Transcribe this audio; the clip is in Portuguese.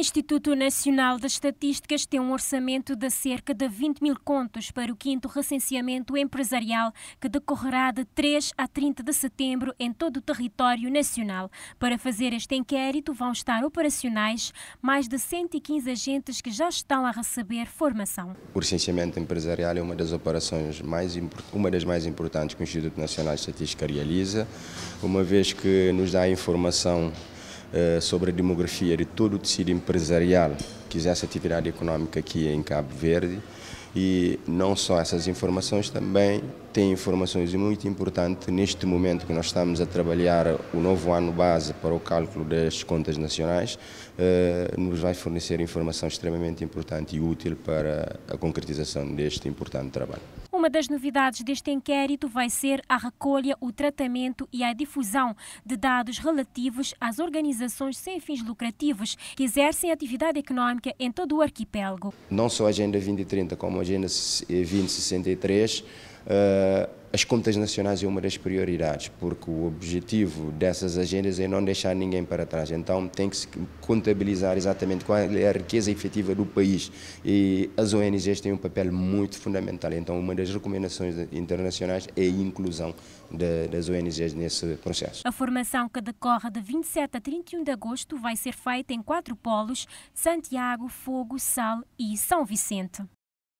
Instituto Nacional das Estatísticas tem um orçamento de cerca de 20 mil contos para o quinto recenseamento empresarial que decorrerá de 3 a 30 de setembro em todo o território nacional. Para fazer este inquérito vão estar operacionais mais de 115 agentes que já estão a receber formação. O recenseamento empresarial é uma das operações mais uma das mais importantes que o Instituto Nacional de Estatística realiza, uma vez que nos dá informação eh, sobre a demografia de todo o tecido empresarial que exerce atividade econômica aqui em Cabo Verde. E não só essas informações, também tem informações muito importantes neste momento que nós estamos a trabalhar o novo ano base para o cálculo das contas nacionais, eh, nos vai fornecer informação extremamente importante e útil para a concretização deste importante trabalho. Uma das novidades deste inquérito vai ser a recolha, o tratamento e a difusão de dados relativos às organizações sem fins lucrativos que exercem atividade económica em todo o arquipélago. Não só a Agenda 2030, como a Agenda 2063 eh, as contas nacionais é uma das prioridades, porque o objetivo dessas agendas é não deixar ninguém para trás. Então tem que se contabilizar exatamente qual é a riqueza efetiva do país. E as ONGs têm um papel muito fundamental. Então uma das recomendações internacionais é a inclusão de, das ONGs nesse processo. A formação que decorre de 27 a 31 de agosto vai ser feita em quatro polos: Santiago, Fogo, Sal e São Vicente.